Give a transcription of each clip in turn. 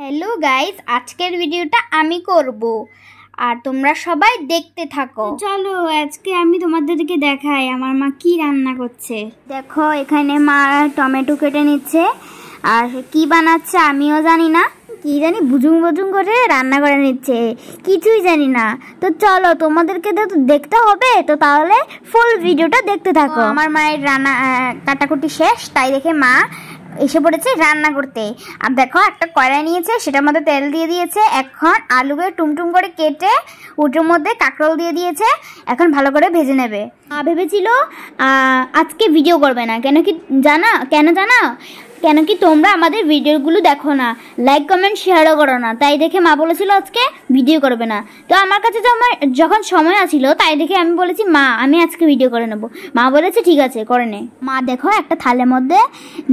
hello guys আজকের ভিডিওটা আমি করব আর তোমরা সবাই দেখতে থাকো চলো আজকে আমি তোমাদেরকে দেখাই আমার মা কি রান্না করছে দেখো এখানে মা টমেটো কেটে নিচ্ছে আর কি বানাচ্ছে আমিও জানি না কি জানি বুজুং বুজুং করে রান্না করে নিচ্ছে কিছুই জানি না তো চলো তোমাদেরকে তো দেখতে হবে তো তাহলে ফুল ভিডিওটা দেখতে থাকো আমার মায়ের রান্না কাটাকুটি শেষ তাই দেখে মা এসে পড়েছে রান্না করতে আর দেখো একটা কড়াই নিয়েছে সেটার মধ্যে তেল দিয়ে দিয়েছে এখন আলুকে টুমটুম করে কেটে উটোর মধ্যে কাঁকরোল দিয়ে দিয়েছে এখন ভালো করে ভেজে নেবে ভেবেছিল আজকে ভিডিও করবে না কেন কি জানা কেন জানা কেন কি তোমরা আমাদের ভিডিওগুলো দেখো না লাইক কমেন্ট শেয়ারও করো না তাই দেখে মা বলেছিল আজকে ভিডিও করবে না তো আমার কাছে তো আমার যখন সময় আছিল তাই দেখে আমি বলেছি মা আমি আজকে ভিডিও করে নেবো মা বলেছে ঠিক আছে করে নে মা দেখো একটা থালের মধ্যে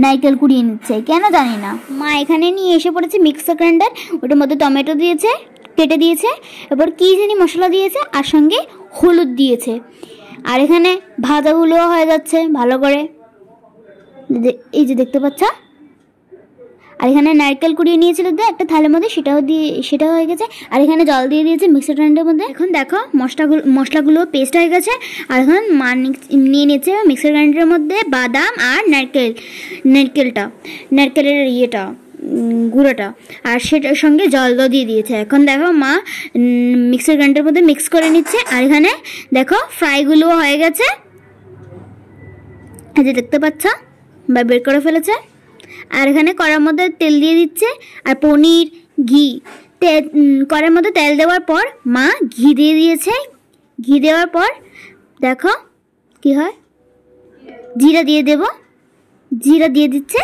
নাইকেল কুড়িয়ে নিচ্ছে কেন জানি না মা এখানে নিয়ে এসে পড়েছে মিক্সার গ্রাইন্ডার ওটার মধ্যে টমেটো দিয়েছে কেটে দিয়েছে এবার কী জানি মশলা দিয়েছে আর সঙ্গে হলুদ দিয়েছে আর এখানে ভাজাগুলোও হয়ে যাচ্ছে ভালো করে এই যে দেখতে পাচ্ছ আর এখানে নারকেল কুড়িয়ে নিয়েছিল দেখ একটা থালের মধ্যে সেটাও দিয়ে সেটাও হয়ে গেছে আর এখানে জল দিয়ে দিয়েছে মিক্সার গ্রাইন্ডারের মধ্যে এখন দেখো মশলাগুলো মশলাগুলো পেস্ট হয়ে গেছে আর এখন মা নিয়ে নিয়েছে মিক্সার গ্রাইন্ডারের মধ্যে বাদাম আর নারকেল নারকেলটা নারকেলের ইয়েটা গুঁড়োটা আর সেটার সঙ্গে জল জলও দিয়ে দিয়েছে এখন দেখো মা মিক্সার গ্রাইন্ডারের মধ্যে মিক্স করে নিচ্ছে আর এখানে দেখো ফ্রাইগুলোও হয়ে গেছে এই যে দেখতে পাচ্ছ বা বের করে ফেলেছে আর এখানে কড়ার মধ্যে তেল দিয়ে দিচ্ছে আর পনির ঘি কড়ার মধ্যে তেল দেওয়ার পর মা ঘি দিয়ে দিয়েছে ঘি দেওয়ার পর দেখো কি হয় জিরা দিয়ে দেব জিরা দিয়ে দিচ্ছে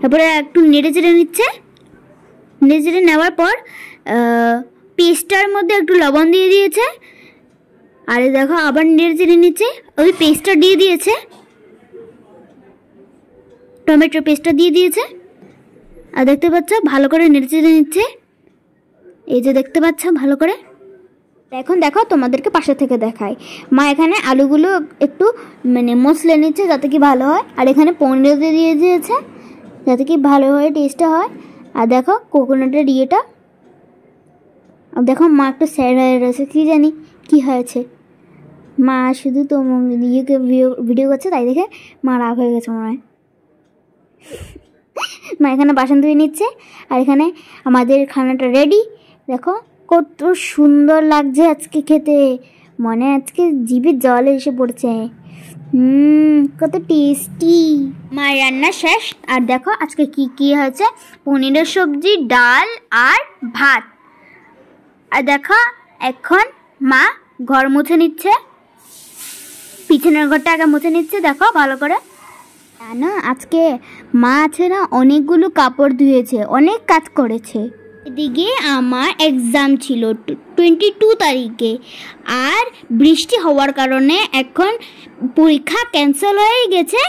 তারপরে একটু নেড়ে চেড়ে নিচ্ছে নেড়ে চেড়ে নেওয়ার পর পেস্টার মধ্যে একটু লবণ দিয়ে দিয়েছে আরে দেখো আবার নেড়ে চেড়ে নিচ্ছে ওই পেস্টটা দিয়ে দিয়েছে টমেটো পেস্টটা দিয়ে দিয়েছে আর দেখতে পাচ্ছ ভালো করে নেড়ে নিচ্ছে এই যে দেখতে পাচ্ছ ভালো করে এখন দেখো তোমাদেরকে পাশে থেকে দেখায় মা এখানে আলুগুলো একটু মানে মশলে নিচ্ছে যাতে কি ভালো হয় আর এখানে পনিরও দিয়ে দিয়েছে যাতে কি ভালোভাবে টেস্টটা হয় আর দেখো কোকোনাটের ইয়েটা আর দেখো মা একটু স্যার হয়ে রয়েছে কী জানি কি হয়েছে মা শুধু তো ইয়েকে ভিডিও ভিডিও করছে তাই দেখে মা রাগ হয়ে গেছে মনে হয় মা এখানে বাসন ধুয়ে নিচ্ছে আর এখানে আমাদের খানাটা রেডি দেখো কত সুন্দর লাগছে আজকে খেতে মনে আজকে জিভে জল এসে পড়ছে হুম কত টেস্টি মায়ের রান্না শেষ আর দেখো আজকে কি কি হয়েছে পনিরের সবজি ডাল আর ভাত আর দেখো এখন মা ঘর মুছে নিচ্ছে পিছনের ঘরটা আগে মুছে নিচ্ছে দেখো ভালো করে জানো আজকে মা আছে না অনেকগুলো কাপড় ধুয়েছে অনেক কাজ করেছে এদিকে আমার এক্সাম ছিল টোয়েন্টি টু তারিখে আর বৃষ্টি হওয়ার কারণে এখন পরীক্ষা ক্যান্সেল হয়ে গেছে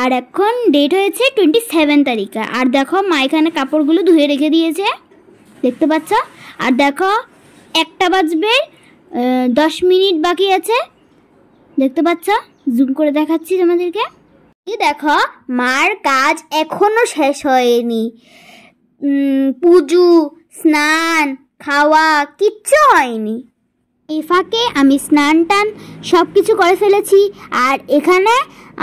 আর এখন ডেট হয়েছে টোয়েন্টি সেভেন তারিখে আর দেখো মা এখানে কাপড়গুলো ধুয়ে রেখে দিয়েছে দেখতে পাচ্ছ আর দেখো একটা বাজবে দশ মিনিট বাকি আছে দেখতে পাচ্ছ জুম করে দেখাচ্ছি তোমাদেরকে দেখো মার কাজ এখনো শেষ হয়নি পুজু স্নান খাওয়া কিচ্ছু হয়নি এই ফাঁকে আমি স্নান টান সব কিছু করে ফেলেছি আর এখানে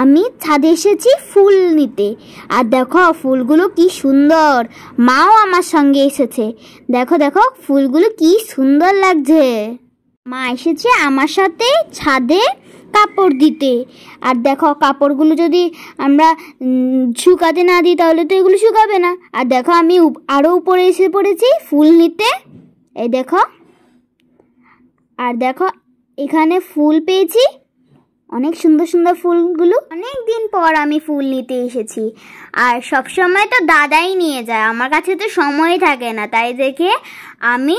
আমি ছাদে এসেছি ফুল নিতে আর দেখো ফুলগুলো কি সুন্দর মাও আমার সঙ্গে এসেছে দেখো দেখো ফুলগুলো কি সুন্দর লাগছে মা এসেছে আমার সাথে ছাদে কাপড় দিতে আর দেখো কাপড়গুলো যদি আমরা শুকাতে না দিই তাহলে তো এগুলো শুকাবে না আর দেখো আমি আরও উপরে এসে পড়েছি ফুল নিতে এই দেখো আর দেখো এখানে ফুল পেয়েছি অনেক সুন্দর সুন্দর ফুলগুলো অনেক দিন পর আমি ফুল নিতে এসেছি আর সব সময় তো দাদাই নিয়ে যায় আমার কাছে তো সময় থাকে না তাই দেখে আমি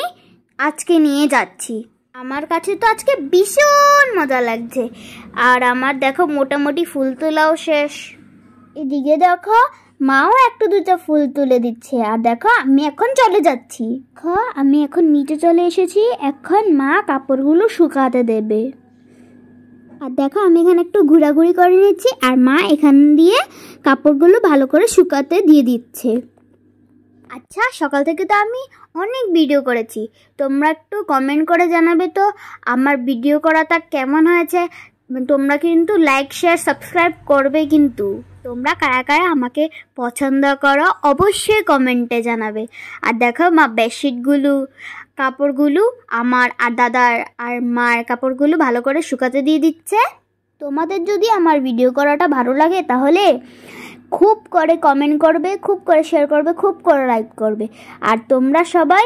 আজকে নিয়ে যাচ্ছি আমার কাছে তো আজকে ভীষণ মজা লাগছে আর আমার দেখো মোটামুটি ফুল তোলাও শেষ এদিকে দেখো মাও একটু দুটো ফুল তুলে দিচ্ছে আর দেখো আমি এখন চলে যাচ্ছি আমি এখন নিচে চলে এসেছি এখন মা কাপড়গুলো শুকাতে দেবে আর দেখো আমি এখানে একটু ঘোরাঘুরি করে নিচ্ছি আর মা এখান দিয়ে কাপড়গুলো ভালো করে শুকাতে দিয়ে দিচ্ছে আচ্ছা সকাল থেকে তো আমি অনেক ভিডিও করেছি তোমরা একটু কমেন্ট করে জানাবে তো আমার ভিডিও করাটা কেমন হয়েছে তোমরা কিন্তু লাইক শেয়ার সাবস্ক্রাইব করবে কিন্তু তোমরা কারা কারা আমাকে পছন্দ করো অবশ্যই কমেন্টে জানাবে আর দেখো মা বেডশিটগুলো কাপড়গুলো আমার আর দাদার আর মার কাপড়গুলো ভালো করে শুকাতে দিয়ে দিচ্ছে তোমাদের যদি আমার ভিডিও করাটা ভালো লাগে তাহলে খুব করে কমেন্ট করবে খুব করে শেয়ার করবে খুব করে লাইক করবে আর তোমরা সবাই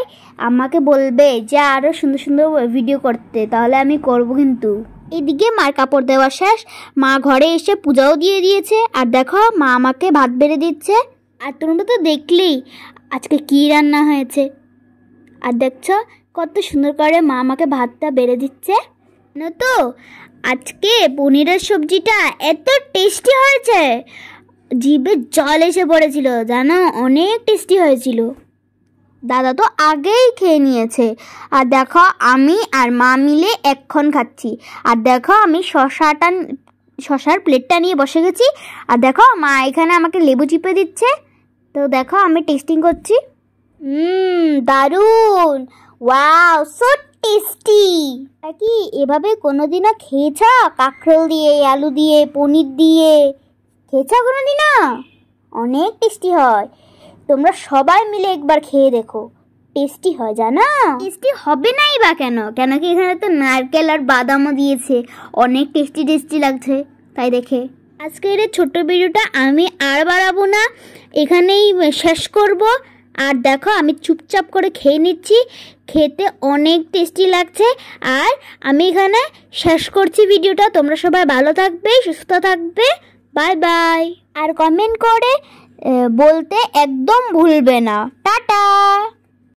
আমাকে বলবে যে আরও সুন্দর সুন্দর ভিডিও করতে তাহলে আমি করব কিন্তু এদিকে মার কাপড় দেওয়া শেষ মা ঘরে এসে পূজাও দিয়ে দিয়েছে আর দেখো মা আমাকে ভাত বেড়ে দিচ্ছে আর তোমরা তো দেখলেই আজকে কী রান্না হয়েছে আর দেখছো কত সুন্দর করে মা আমাকে ভাতটা বেড়ে দিচ্ছে তো আজকে পনিরের সবজিটা এত টেস্টি হয়েছে জিভে জল এসে পড়েছিল জানো অনেক টেস্টি হয়েছিল দাদা তো আগেই খেয়ে নিয়েছে আর দেখো আমি আর মা মিলে এক্ষণ খাচ্ছি আর দেখো আমি শশাটা শশার প্লেটটা নিয়ে বসে গেছি আর দেখো মা এখানে আমাকে লেবু চিপে দিচ্ছে তো দেখো আমি টেস্টিং করছি হুম দারুণ ওয়াও সো টেস্টি কি এভাবে কোনোদিনও খেয়েছ কাঁকরোল দিয়ে আলু দিয়ে পনির দিয়ে খেয়েছ কোনোদিনও অনেক টেস্টি হয় তোমরা সবাই মিলে একবার খেয়ে দেখো টেস্টি হয় জানো টেস্টি হবে নাই বা কেন কেন কি এখানে তো নারকেল আর বাদামও দিয়েছে অনেক টেস্টি টেস্টি লাগছে তাই দেখে আজকের এই ছোট্ট ভিডিওটা আমি আর বাড়াবো না এখানেই শেষ করব আর দেখো আমি চুপচাপ করে খেয়ে নিচ্ছি খেতে অনেক টেস্টি লাগছে আর আমি এখানে শেষ করছি ভিডিওটা তোমরা সবাই ভালো থাকবে সুস্থ থাকবে বাই বাই আর কমেন্ট করে বলতে একদম ভুলবে না টাটা